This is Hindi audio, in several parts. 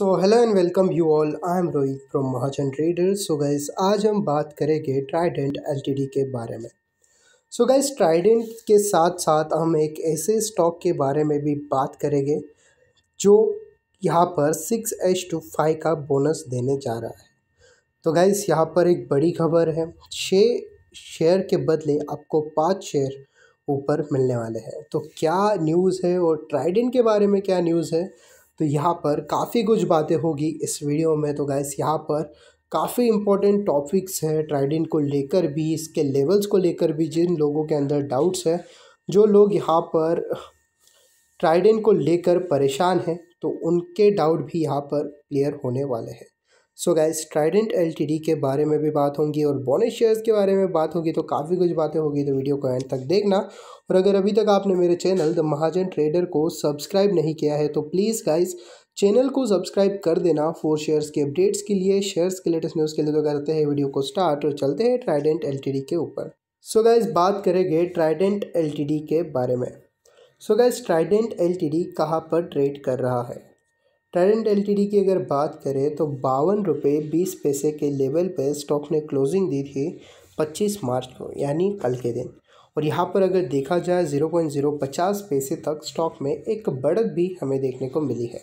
so hello and welcome you all I am Rohit from Mahajan trader so guys आज हम बात करेंगे ट्राइडेंट एलटीडी के बारे में सो गाइज ट्राइडेंट के साथ साथ हम एक ऐसे स्टॉक के बारे में भी बात करेंगे जो यहाँ पर सिक्स एच टू फाइव का बोनस देने जा रहा है तो गाइज यहाँ पर एक बड़ी खबर है छः शेयर के बदले आपको पाँच शेयर ऊपर मिलने वाले हैं तो क्या न्यूज़ है और ट्राइडेंट के बारे में क्या न्यूज़ है तो यहाँ पर काफ़ी कुछ बातें होगी इस वीडियो में तो गैस यहाँ पर काफ़ी इंपॉर्टेंट टॉपिक्स हैं ट्राइडेंट को लेकर भी इसके लेवल्स को लेकर भी जिन लोगों के अंदर डाउट्स हैं जो लोग यहाँ पर ट्राइडेंट को लेकर परेशान हैं तो उनके डाउट भी यहाँ पर क्लियर होने वाले हैं सो गाइज ट्राइडेंट एल के बारे में भी बात होगी और बोनस शेयर्स के बारे में बात होगी तो काफ़ी कुछ बातें होगी तो वीडियो को एंड तक देखना और अगर अभी तक आपने मेरे चैनल द महाजन ट्रेडर को सब्सक्राइब नहीं किया है तो प्लीज़ गाइज़ चैनल को सब्सक्राइब कर देना फोर शेयर्स के अपडेट्स के लिए शेयर्स के लेटेस्ट न्यूज़ के लिए तो करते हैं वीडियो को स्टार्ट और चलते हैं ट्राइडेंट एल के ऊपर सो so गाइज बात करेंगे ट्राइडेंट एल के बारे में सो गाइज ट्राइडेंट एल कहाँ पर ट्रेड कर रहा है टरेंट एल की अगर बात करें तो बावन रुपये बीस पैसे के लेवल पर स्टॉक ने क्लोजिंग दी थी पच्चीस मार्च को यानी कल के दिन और यहाँ पर अगर देखा जाए ज़ीरो पॉइंट ज़ीरो पचास पैसे तक स्टॉक में एक बढ़त भी हमें देखने को मिली है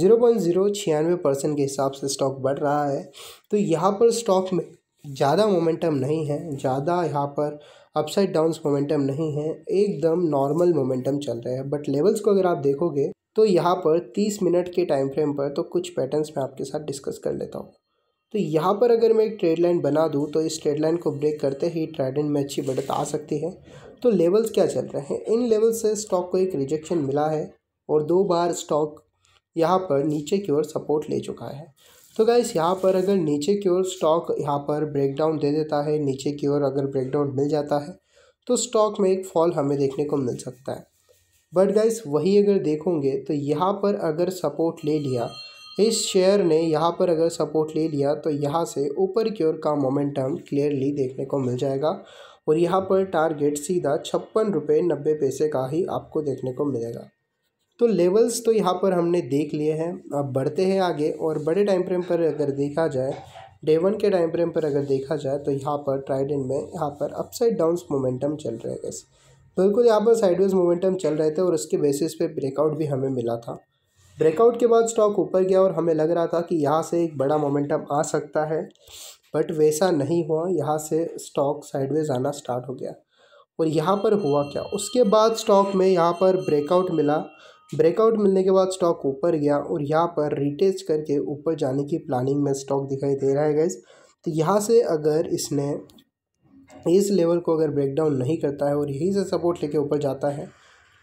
ज़ीरो पॉइंट ज़ीरो छियानवे परसेंट के हिसाब से स्टॉक बढ़ रहा है तो यहाँ पर स्टॉक में ज़्यादा मोमेंटम नहीं है ज़्यादा यहाँ पर अपसाइड डाउन मोमेंटम नहीं है एकदम नॉर्मल मोमेंटम चल रहा है बट लेवल्स को अगर आप देखोगे तो यहाँ पर तीस मिनट के टाइम फ्रेम पर तो कुछ पैटर्न्स मैं आपके साथ डिस्कस कर लेता हूँ तो यहाँ पर अगर मैं एक ट्रेड लाइन बना दूँ तो इस ट्रेड लाइन को ब्रेक करते ही ट्रेड इन में अच्छी बढ़त आ सकती है तो लेवल्स क्या चल रहे हैं इन लेवल से स्टॉक को एक रिजेक्शन मिला है और दो बार स्टॉक यहाँ पर नीचे की ओर सपोर्ट ले चुका है तो गाइस यहाँ पर अगर नीचे की ओर स्टॉक यहाँ पर ब्रेकडाउन दे देता है नीचे की ओर अगर ब्रेकडाउन मिल जाता है तो स्टॉक में एक फॉल हमें देखने को मिल सकता है बट गाइस वही अगर देखोगे तो यहाँ पर अगर सपोर्ट ले लिया इस शेयर ने यहाँ पर अगर सपोर्ट ले लिया तो यहाँ से ऊपर की ओर का मोमेंटम क्लियरली देखने को मिल जाएगा और यहाँ पर टारगेट सीधा छप्पन रुपये नब्बे पैसे का ही आपको देखने को मिलेगा तो लेवल्स तो यहाँ पर हमने देख लिए हैं अब बढ़ते हैं आगे और बड़े टाइम फ्रेम पर अगर देखा जाए डे वन के टाइम फ्रेम पर अगर देखा जाए तो यहाँ पर ट्राइडेंट में यहाँ पर अपसाइड डाउन मोमेंटम चल रहे हैं बिल्कुल यहाँ पर साइडवेज मोमेंटम चल रहे थे और उसके बेसिस पे ब्रेकआउट भी हमें मिला था ब्रेकआउट के बाद स्टॉक ऊपर गया और हमें लग रहा था कि यहाँ से एक बड़ा मोमेंटम आ सकता है बट वैसा नहीं हुआ यहाँ से स्टॉक साइडवेज आना स्टार्ट हो गया और यहाँ पर हुआ क्या उसके बाद स्टॉक में यहाँ पर ब्रेकआउट मिला ब्रेकआउट मिलने के बाद स्टॉक ऊपर गया और यहाँ पर रिटेच करके ऊपर जाने की प्लानिंग में स्टॉक दिखाई दे रहा है गैस तो यहाँ से अगर इसने इस लेवल को अगर ब्रेक डाउन नहीं करता है और यहीं से सपोर्ट लेके ऊपर जाता है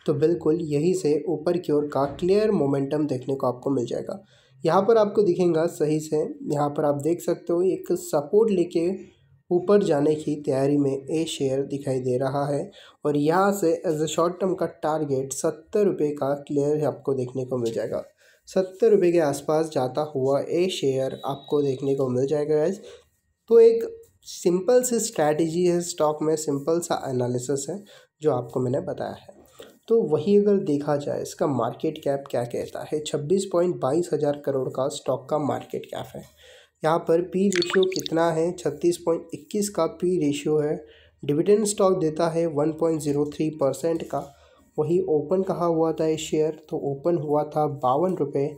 तो बिल्कुल यहीं से ऊपर की ओर का क्लियर मोमेंटम देखने को आपको मिल जाएगा यहाँ पर आपको दिखेगा सही से यहाँ पर आप देख सकते हो एक सपोर्ट लेके ऊपर जाने की तैयारी में ए शेयर दिखाई दे रहा है और यहाँ से एज अ शॉर्ट टर्म का टारगेट सत्तर रुपये का क्लियर आपको देखने को मिल जाएगा सत्तर रुपये के आसपास जाता हुआ ए शेयर आपको देखने को मिल जाएगा एज़ तो एक सिंपल सी स्ट्रैटेजी है स्टॉक में सिंपल सा एनालिसिस है जो आपको मैंने बताया है तो वही अगर देखा जाए इसका मार्केट कैप क्या कहता है छब्बीस पॉइंट बाईस हज़ार करोड़ का स्टॉक का मार्केट कैप है यहाँ पर पी रेशियो कितना है छत्तीस पॉइंट इक्कीस का पी रेशियो है डिविडेंड स्टॉक देता है one point zero three percent का वही ओपन कहा हुआ था ये शेयर तो ओपन हुआ था बावन रुपये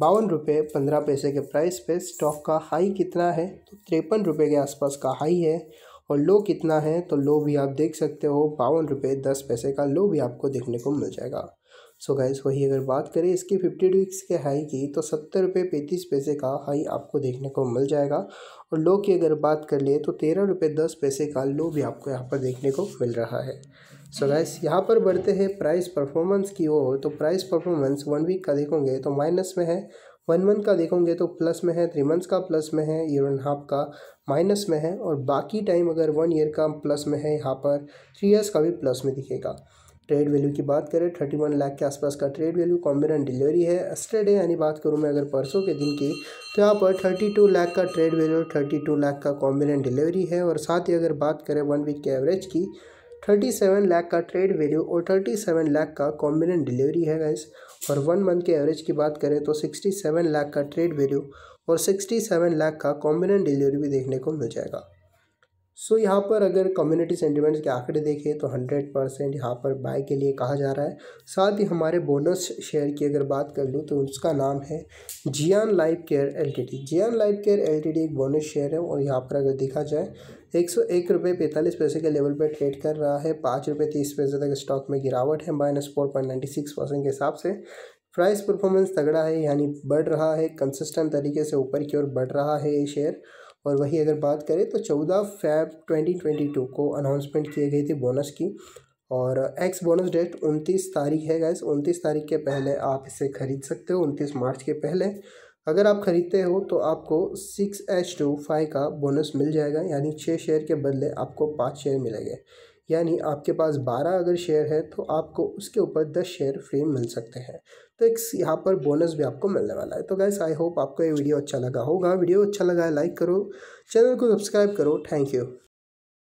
बावन रुपये पंद्रह पैसे के प्राइस पे स्टॉक का हाई कितना है तो तिरपन रुपये के आसपास का हाई है और लो कितना है तो लो भी आप देख सकते हो बावन रुपये दस पैसे का लो भी आपको देखने को मिल जाएगा सो गाइस वही अगर बात करें इसकी फिफ्टी वीक्स के हाई की तो सत्तर रुपये पैंतीस पैसे का हाई आपको देखने को मिल जाएगा और लो की अगर बात कर लिए तो तेरह रुपये दस पैसे का लो भी आपको यहाँ पर देखने को मिल रहा है सो गाइस यहाँ पर बढ़ते हैं प्राइस परफॉर्मेंस की ओर तो प्राइस परफॉर्मेंस वन वीक का देखोगे तो माइनस में है वन मंथ का देखोगे तो प्लस में है थ्री मंथ्स का प्लस में है ईयर एंड हाफ का माइनस में है और बाकी टाइम अगर वन ईयर का प्लस में है यहाँ पर थ्री ईयर्स का भी प्लस में दिखेगा ट्रेड वैल्यू की बात करें थर्टी वन लाख के आसपास का ट्रेड वैल्यू कॉम्बिनेंट डिलीवरी है एस्टरडे यानी बात करूँ मैं अगर परसों के दिन की तो यहाँ पर थर्टी टू लाख का trade value thirty two lakh का कॉम्बिनेंट डिलीवरी है और साथ ही अगर बात करें वन वीक के एवरेज की थर्टी सेवन लाख का ट्रेड वैल्यू और थर्टी सेवन लाख का कॉम्बिनेंट डिलीवरी है गाइस और वन मंथ के एवरेज की बात करें तो सिक्सटी सेवन लाख का ट्रेड वैल्यू और सिक्सटी सेवन लाख का कॉम्बिनेंट डिलीवरी भी देखने को मिल जाएगा सो so, यहाँ पर अगर कम्युनिटी सेंटिमेंट्स के आंकड़े देखें तो हंड्रेड परसेंट यहाँ पर बाय के लिए कहा जा रहा है साथ ही हमारे बोनस शेयर की अगर बात कर लूँ तो उसका नाम है Gian life care LTD Gian life care LTD एक बोनस शेयर है और यहाँ पर अगर देखा जाए एक सौ एक रुपये पैंतालीस पैसे के लेवल पर ट्रेड कर रहा है पाँच रुपये तीस पैसे तक स्टॉक में गिरावट है minus four point ninety six percent के हिसाब से प्राइस परफॉर्मेंस तगड़ा है यानी बढ़ रहा है कंसिस्टेंट तरीके से ऊपर की ओर बढ़ रहा है ये शेयर और वही अगर बात करें तो चौदह फैब 2022 को अनाउंसमेंट किए गई थी बोनस की और एक्स बोनस डेट उनतीस तारीख है गैस उनतीस तारीख के पहले आप इसे ख़रीद सकते हो उनतीस मार्च के पहले अगर आप ख़रीदते हो तो आपको सिक्स एच टू फाइव का बोनस मिल जाएगा यानी छः शेयर के बदले आपको पाँच शेयर मिलेंगे यानी आपके पास बारह अगर शेयर है तो आपको उसके ऊपर दस शेयर फ्री मिल सकते हैं तो एक यहाँ पर बोनस भी आपको मिलने वाला है तो गैस आई होप आपको ये वीडियो अच्छा लगा होगा वीडियो अच्छा लगा है लाइक करो चैनल को सब्सक्राइब करो थैंक यू